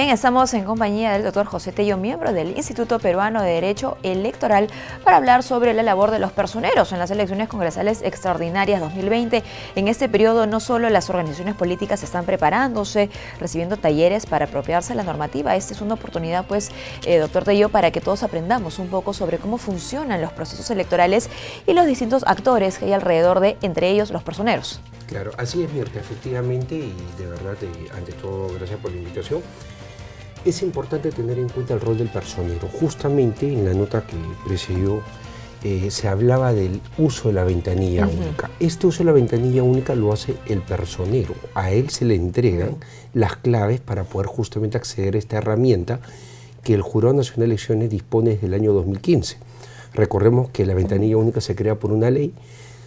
bien, estamos en compañía del doctor José Tello, miembro del Instituto Peruano de Derecho Electoral, para hablar sobre la labor de los personeros en las elecciones congresales extraordinarias 2020. En este periodo no solo las organizaciones políticas están preparándose, recibiendo talleres para apropiarse de la normativa, esta es una oportunidad, pues, eh, doctor Tello, para que todos aprendamos un poco sobre cómo funcionan los procesos electorales y los distintos actores que hay alrededor de, entre ellos, los personeros. Claro, así es, Mirta, efectivamente, y de verdad, eh, ante todo, gracias por la invitación es importante tener en cuenta el rol del personero. Justamente en la nota que precedió eh, se hablaba del uso de la ventanilla única. Este uso de la ventanilla única lo hace el personero. A él se le entregan las claves para poder justamente acceder a esta herramienta que el Jurado Nacional de Elecciones dispone desde el año 2015. Recordemos que la ventanilla única se crea por una ley,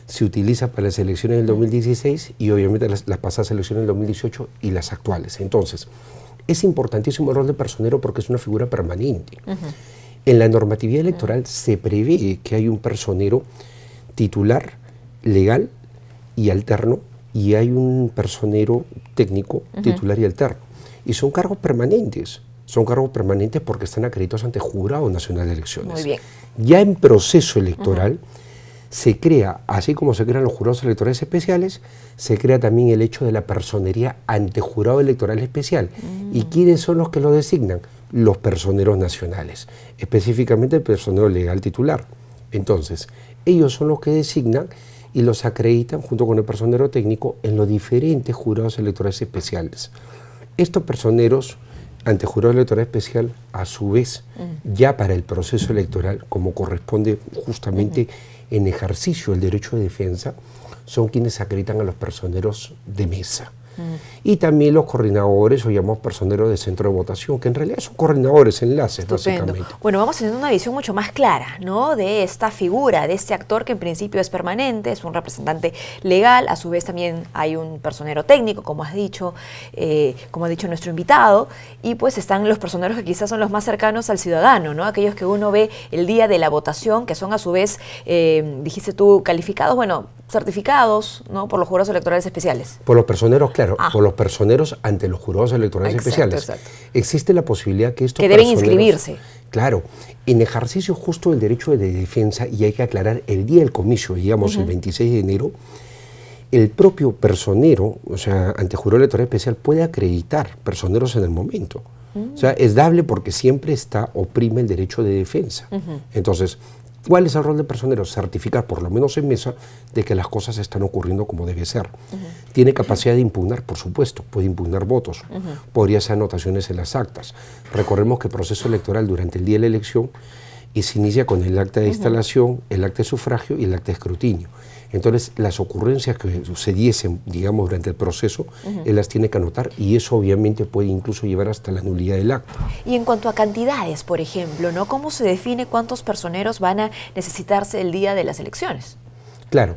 se utiliza para las elecciones del 2016 y obviamente las, las pasadas elecciones del 2018 y las actuales. Entonces, es importantísimo el rol de personero porque es una figura permanente. En la normatividad electoral se prevé que hay un personero titular, legal y alterno, y hay un personero técnico, titular y alterno. Y son cargos permanentes. Son cargos permanentes porque están acreditados ante Jurado Nacional de Elecciones. Muy bien. Ya en proceso electoral se crea, así como se crean los jurados electorales especiales, se crea también el hecho de la personería ante jurado electoral especial. ¿Y mm. quiénes son los que lo designan? Los personeros nacionales, específicamente el personero legal titular. Entonces, ellos son los que designan y los acreditan junto con el personero técnico en los diferentes jurados electorales especiales. Estos personeros ante jurado electoral especial, a su vez, mm. ya para el proceso electoral, como corresponde justamente en ejercicio del derecho de defensa son quienes acreditan a los personeros de mesa y también los coordinadores, o llamamos personeros del centro de votación, que en realidad son coordinadores, enlaces, básicamente. Bueno, vamos teniendo una visión mucho más clara, ¿no? De esta figura, de este actor que en principio es permanente, es un representante legal, a su vez también hay un personero técnico, como has dicho, eh, como ha dicho nuestro invitado, y pues están los personeros que quizás son los más cercanos al ciudadano, ¿no? Aquellos que uno ve el día de la votación, que son a su vez, eh, dijiste tú, calificados, bueno, certificados, ¿no? Por los jurados electorales especiales. Por los personeros, Claro, ah. por los personeros ante los jurados electorales especiales. Exacto. Existe la posibilidad que esto. Que deben inscribirse. Claro, en ejercicio justo del derecho de defensa, y hay que aclarar el día del comicio, digamos el 26 de enero, el propio personero, o sea, ante jurado electoral especial, puede acreditar personeros en el momento. O sea, mm. es dable porque siempre está, oprime el derecho de defensa. Entonces, ¿Cuál es el rol del personero? Certificar, por lo menos en mesa, de que las cosas están ocurriendo como debe ser. Tiene capacidad de impugnar, por supuesto, puede impugnar votos, podría hacer anotaciones en las actas. Recordemos que el proceso electoral durante el día de la elección y se inicia con el acta de instalación, el acta de sufragio y el acta de escrutinio. Entonces, las ocurrencias que sucediesen, digamos, durante el proceso, él las tiene que anotar y eso obviamente puede incluso llevar hasta la nulidad del acto. Y en cuanto a cantidades, por ejemplo, ¿no? ¿Cómo se define cuántos personeros van a necesitarse el día de las elecciones? Claro.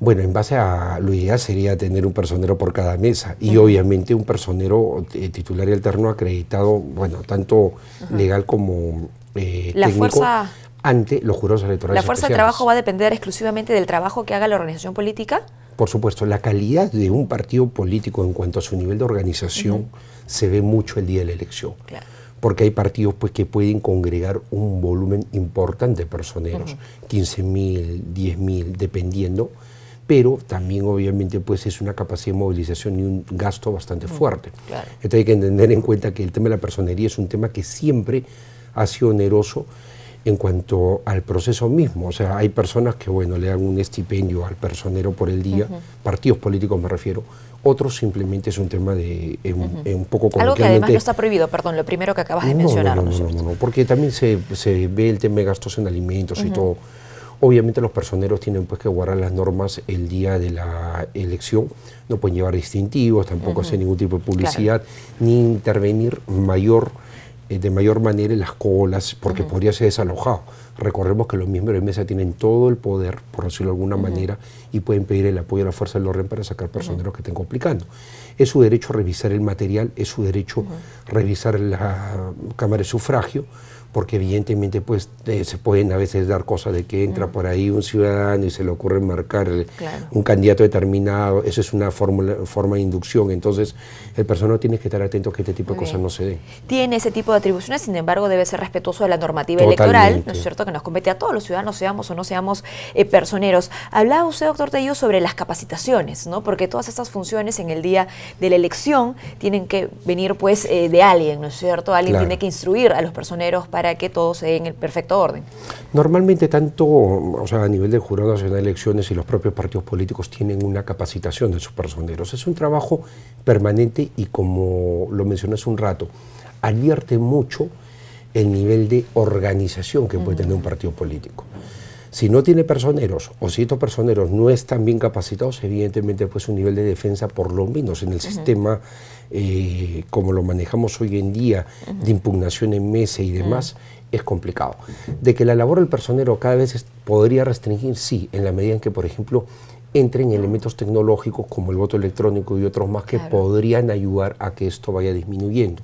Bueno, en base a lo ideal sería tener un personero por cada mesa y obviamente un personero eh, titular y alterno acreditado, bueno, tanto legal como eh, la fuerza, ante los jurados electorales. ¿La fuerza de trabajo va a depender exclusivamente del trabajo que haga la organización política? Por supuesto, la calidad de un partido político en cuanto a su nivel de organización se ve mucho el día de la elección. porque hay partidos pues, que pueden congregar un volumen importante de personeros, 15.000, 10.000, dependiendo, pero también obviamente pues, es una capacidad de movilización y un gasto bastante fuerte. Entonces hay que entender en cuenta que el tema de la personería es un tema que siempre ha sido oneroso en cuanto al proceso mismo. O sea, hay personas que, bueno, le dan un estipendio al personero por el día, partidos políticos me refiero, otros simplemente es un tema de eh, eh, un poco Algo que además no está prohibido, perdón, lo primero que acabas de mencionar. No, no, no, no, porque también se, ve el tema de gastos en alimentos y todo. Obviamente los personeros tienen pues que guardar las normas el día de la elección, no pueden llevar distintivos, tampoco hacer ningún tipo de publicidad, ni intervenir mayor eh, de mayor manera las colas, porque podría ser desalojado. Recordemos que los miembros de mesa tienen todo el poder, por decirlo de alguna manera, y pueden pedir el apoyo de la fuerza del orden para sacar personas que estén complicando. Es su derecho revisar el material, es su derecho revisar la Cámara de Sufragio, porque evidentemente pues, se pueden a veces dar cosas de que entra por ahí un ciudadano y se le ocurre marcar un candidato determinado. Esa es una forma de inducción. Entonces, el personal tiene que estar atento a que este tipo de cosas no se den. Tiene ese tipo de atribuciones, sin embargo, debe ser respetuoso de la normativa electoral, ¿no es cierto? que nos compete a todos los ciudadanos, seamos o no seamos eh, personeros. Hablaba usted, doctor Tello, sobre las capacitaciones, ¿no? Porque todas estas funciones en el día de la elección tienen que venir, pues, eh, de alguien, ¿no es cierto? Alguien tiene que instruir a los personeros para que todo se en el perfecto orden. Normalmente, tanto, o sea, a nivel del Jurado Nacional de Elecciones y los propios partidos políticos tienen una capacitación de sus personeros. Es un trabajo permanente y, como lo mencioné hace un rato, advierte mucho el nivel de organización que puede tener un partido político. Si no tiene personeros o si estos personeros no están bien capacitados, evidentemente pues un nivel de defensa por lo menos en el sistema eh, como lo manejamos hoy en día de impugnación en mesa y demás, es complicado. De que la labor del personero cada vez podría restringir, sí, en la medida en que, por ejemplo, entren elementos tecnológicos como el voto electrónico y otros más que podrían ayudar a que esto vaya disminuyendo.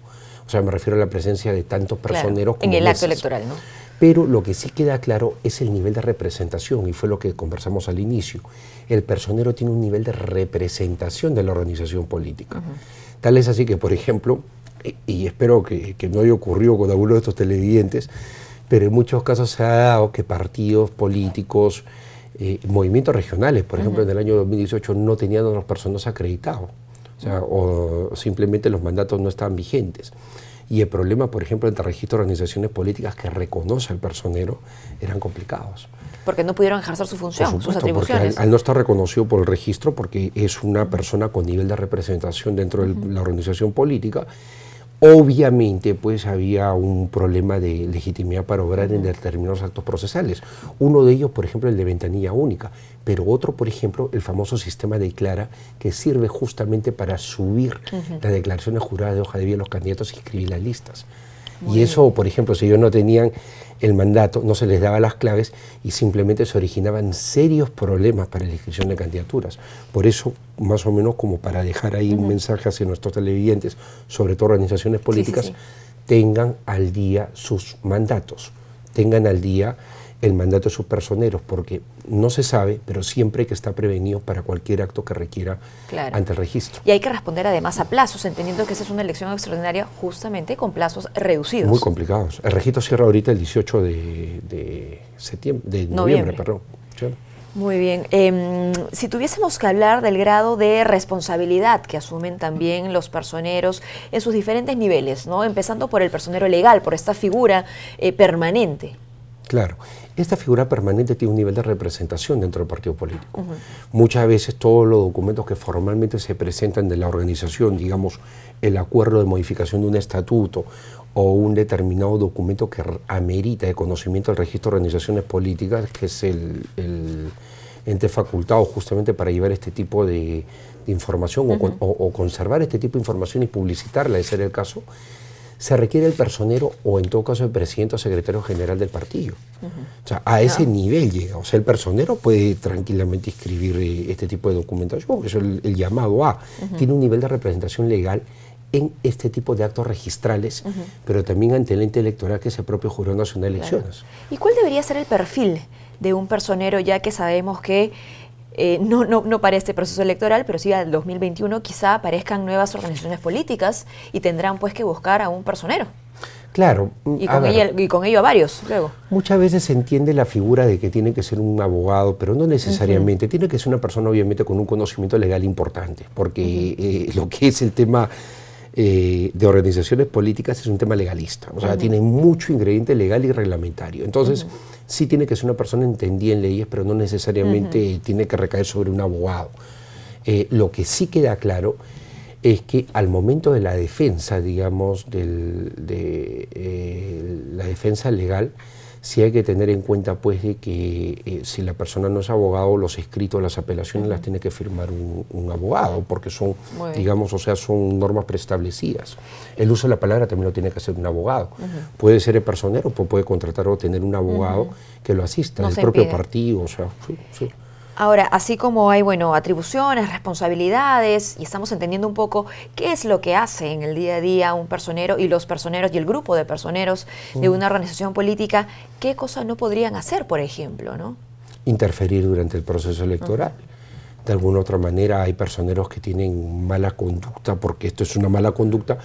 O sea, me refiero a la presencia de tantos personeros como En el acto electoral, ¿no? Pero lo que sí queda claro es el nivel de representación, y fue lo que conversamos al inicio. El personero tiene un nivel de representación de la organización política. Tal es así que, por ejemplo, y, espero que, no haya ocurrido con alguno de estos televidentes, pero en muchos casos se ha dado que partidos políticos, eh, movimientos regionales, por ejemplo, en el año 2018 no tenían a los personas acreditados o simplemente los mandatos no estaban vigentes. Y el problema, por ejemplo, entre registro de organizaciones políticas que reconoce al personero eran complicados. Porque no pudieron ejercer su función, sus atribuciones. Porque al, no estar reconocido por el registro, porque es una persona con nivel de representación dentro de la organización política, Obviamente, pues había un problema de legitimidad para obrar en determinados actos procesales. Uno de ellos, por ejemplo, el de ventanilla única, pero otro, por ejemplo, el famoso sistema de Clara, que sirve justamente para subir la declaración las declaraciones juradas de hoja de vida de los candidatos y escribir las listas y eso, por ejemplo, si ellos no tenían el mandato, no se les daba las claves y simplemente se originaban serios problemas para la inscripción de candidaturas. Por eso, más o menos como para dejar ahí un mensaje hacia nuestros televidentes, sobre todo organizaciones políticas, tengan al día sus mandatos, tengan al día el mandato de sus personeros, porque no se sabe, pero siempre que está prevenido para cualquier acto que requiera ante el registro. Y hay que responder además a plazos, entendiendo que esa es una elección extraordinaria justamente con plazos reducidos. Muy complicados. El registro cierra ahorita el 18 de, septiembre, noviembre, perdón. Muy bien. Em, si tuviésemos que hablar del grado de responsabilidad que asumen también los personeros en sus diferentes niveles, ¿no? Empezando por el personero legal, por esta figura eh, permanente. Claro. Esta figura permanente tiene un nivel de representación dentro del partido político. Muchas veces todos los documentos que formalmente se presentan de la organización, digamos el acuerdo de modificación de un estatuto o un determinado documento que amerita de conocimiento del registro de organizaciones políticas, que es el, ente facultado justamente para llevar este tipo de, información o, conservar este tipo de información y publicitarla, es ser el caso, se requiere el personero o en todo caso el presidente o secretario general del partido. O sea, a ese nivel llega. O sea, el personero puede tranquilamente escribir eh, este tipo de documentación, eso es el, llamado a. Tiene un nivel de representación legal en este tipo de actos registrales, pero también ante el ente electoral que es el propio Jurado Nacional de Elecciones. ¿Y cuál debería ser el perfil de un personero, ya que sabemos que eh, no, no, no, para este proceso electoral, pero sí al 2021 quizá aparezcan nuevas organizaciones políticas y tendrán pues que buscar a un personero. Claro. Y con, ello a varios, luego. Muchas veces se entiende la figura de que tiene que ser un abogado, pero no necesariamente. Tiene que ser una persona, obviamente, con un conocimiento legal importante, porque eh, lo que es el tema eh, de organizaciones políticas es un tema legalista. O sea, tiene mucho ingrediente legal y reglamentario. Entonces, sí tiene que ser una persona entendida en leyes, pero no necesariamente tiene que recaer sobre un abogado. Eh, lo que sí queda claro es que al momento de la defensa, digamos, de eh, la defensa legal, sí hay que tener en cuenta pues de que eh, si la persona no es abogado, los escritos, las apelaciones las tiene que firmar un, abogado, porque son, digamos, o sea, son normas preestablecidas. El uso de la palabra también lo tiene que hacer un abogado. Puede ser el personero, pues, puede contratar o tener un abogado que lo asista, el propio partido, o sea, sí, sí. Ahora, así como hay bueno, atribuciones, responsabilidades, y estamos entendiendo un poco qué es lo que hace en el día a día un personero y los personeros y el grupo de personeros de mm. una organización política, ¿qué cosas no podrían hacer, por ejemplo? ¿no? Interferir durante el proceso electoral. de alguna u otra manera hay personeros que tienen mala conducta, porque esto es una mala conducta,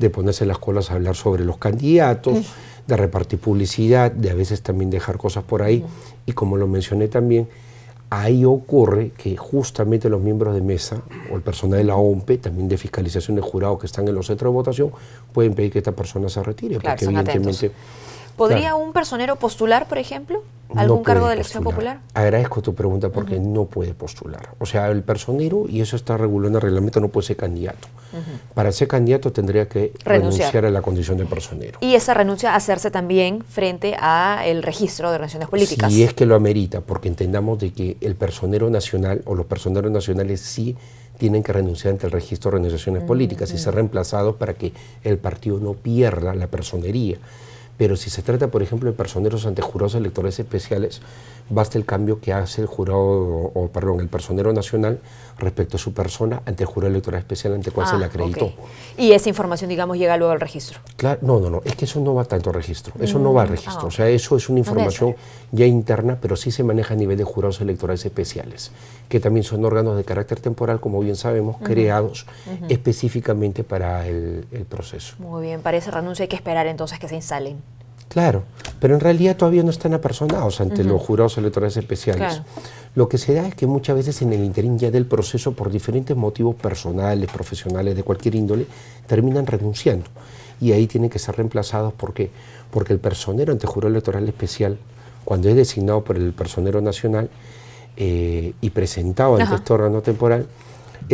de ponerse en las colas a hablar sobre los candidatos, de repartir publicidad, de a veces también dejar cosas por ahí. Y como lo mencioné también, ahí ocurre que justamente los miembros de mesa o el personal de la OMPE, también de fiscalización de jurados que están en los centros de votación, pueden pedir que esta persona se retire. ¿Podría un personero postular, por ejemplo? ¿Algún cargo de elección popular? Agradezco tu pregunta porque no puede postular. O sea, el personero, y eso está regulado en el reglamento, no puede ser candidato. Para ser candidato tendría que renunciar. a la condición de personero. Y esa renuncia hacerse también frente al registro de organizaciones políticas. Y es que lo amerita, porque entendamos de que el personero nacional o los personeros nacionales sí tienen que renunciar ante el registro de organizaciones mm, políticas y mm. ser reemplazados para que el partido no pierda la personería. Pero si se trata, por ejemplo, de personeros ante jurados electorales especiales, basta el cambio que hace el jurado, o, perdón, el personero nacional respecto a su persona ante el jurado electoral especial ante cual se le ah, acreditó. Y esa información, digamos, llega luego al registro. Claro, no, no, no, es que eso no va tanto al registro, eso no mm, va al registro, ah, o sea, eso es una información ya interna, pero sí se maneja a nivel de jurados electorales especiales, que también son órganos de carácter temporal, como bien sabemos, creados específicamente para el, el proceso. Muy bien, para esa renuncia hay que esperar entonces que se instalen. Claro, pero en realidad todavía no están apersonados ante los jurados electorales especiales. Lo que se da es que muchas veces en el interín ya del proceso, por diferentes motivos personales, profesionales, de cualquier índole, terminan renunciando. Y ahí tienen que ser reemplazados. ¿Por qué? Porque el personero ante jurado electoral especial, cuando es designado por el personero nacional eh, y presentado ante este órgano temporal,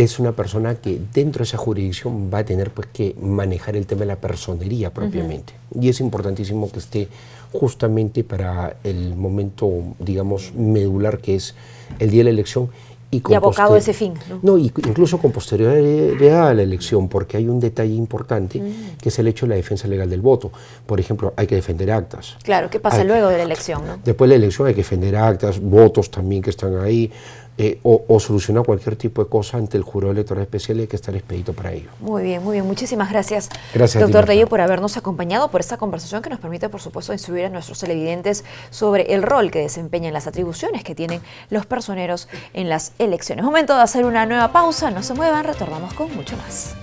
es una persona que dentro de esa jurisdicción va a tener pues que manejar el tema de la personería propiamente. Y es importantísimo que esté justamente para el momento, digamos, medular que es el día de la elección. Y, con abocado a ese fin. No, incluso con posterioridad a la elección, porque hay un detalle importante mm. que es el hecho de la defensa legal del voto. Por ejemplo, hay que defender actas. Claro, ¿qué pasa luego de la elección? Después de la elección hay que defender actas, votos también que están ahí. Eh, o, o, solucionar cualquier tipo de cosa ante el Juro electoral especial y hay que estar expedito para ello. Muy bien, muy bien. Muchísimas gracias, doctor Tello, por habernos acompañado, por esta conversación que nos permite, por supuesto, instruir a nuestros televidentes sobre el rol que desempeñan las atribuciones que tienen los personeros en las elecciones. Momento de hacer una nueva pausa, no se muevan, retornamos con mucho más.